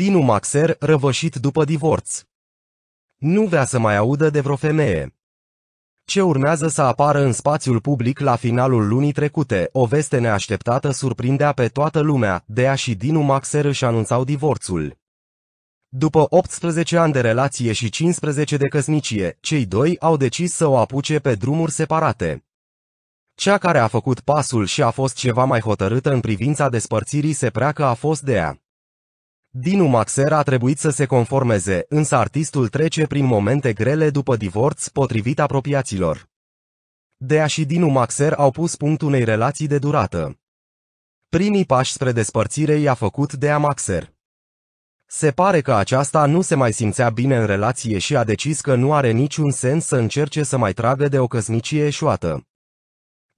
Dinu Maxer răvășit după divorț. Nu vrea să mai audă de vreo femeie. Ce urmează să apară în spațiul public la finalul lunii trecute, o veste neașteptată surprindea pe toată lumea, Dea și Dinu Maxer își anunțau divorțul. După 18 ani de relație și 15 de căsnicie, cei doi au decis să o apuce pe drumuri separate. Cea care a făcut pasul și a fost ceva mai hotărâtă în privința despărțirii se prea că a fost Dea. Dinu Maxer a trebuit să se conformeze, însă artistul trece prin momente grele după divorț potrivit apropiaților. Dea și Dinu Maxer au pus punct unei relații de durată. Primii pași spre despărțire i-a făcut Dea Maxer. Se pare că aceasta nu se mai simțea bine în relație și a decis că nu are niciun sens să încerce să mai tragă de o căsnicie eșuată.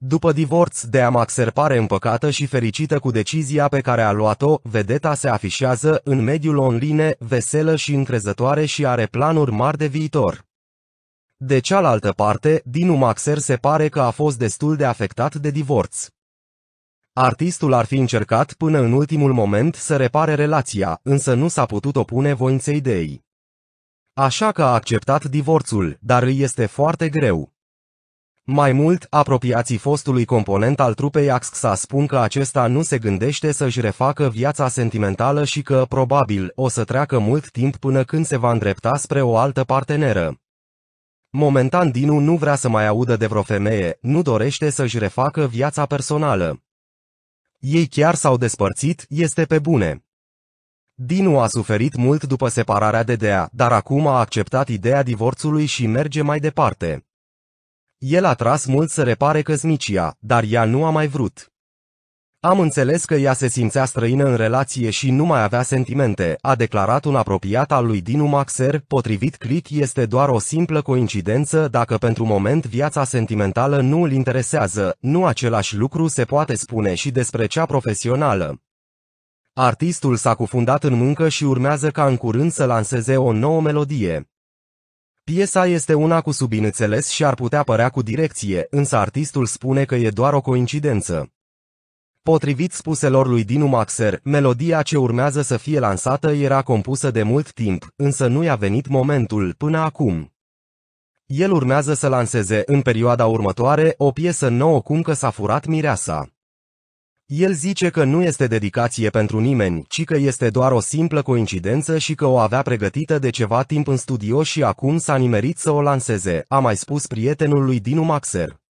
După divorț, de Amaxer pare împăcată și fericită cu decizia pe care a luat-o, vedeta se afișează în mediul online, veselă și încrezătoare și are planuri mari de viitor. De cealaltă parte, Dinu Maxer se pare că a fost destul de afectat de divorț. Artistul ar fi încercat până în ultimul moment să repare relația, însă nu s-a putut opune voinței de ei. Așa că a acceptat divorțul, dar îi este foarte greu. Mai mult, apropiații fostului component al trupei AXXA spun că acesta nu se gândește să-și refacă viața sentimentală și că, probabil, o să treacă mult timp până când se va îndrepta spre o altă parteneră. Momentan Dinu nu vrea să mai audă de vreo femeie, nu dorește să-și refacă viața personală. Ei chiar s-au despărțit, este pe bune. Dinu a suferit mult după separarea de Dea, dar acum a acceptat ideea divorțului și merge mai departe. El a tras mult să repare căsnicia, dar ea nu a mai vrut. Am înțeles că ea se simțea străină în relație și nu mai avea sentimente, a declarat un apropiat al lui Dinu Maxer, potrivit Click este doar o simplă coincidență dacă pentru moment viața sentimentală nu îl interesează, nu același lucru se poate spune și despre cea profesională. Artistul s-a cufundat în muncă și urmează ca în curând să lanseze o nouă melodie. Piesa este una cu subinețeles și ar putea părea cu direcție, însă artistul spune că e doar o coincidență. Potrivit spuselor lui Dinu Maxer, melodia ce urmează să fie lansată era compusă de mult timp, însă nu i-a venit momentul până acum. El urmează să lanseze în perioada următoare o piesă nouă cum că s-a furat mireasa. El zice că nu este dedicație pentru nimeni, ci că este doar o simplă coincidență și că o avea pregătită de ceva timp în studio și acum s-a nimerit să o lanseze, a mai spus prietenul lui Dinu Maxer.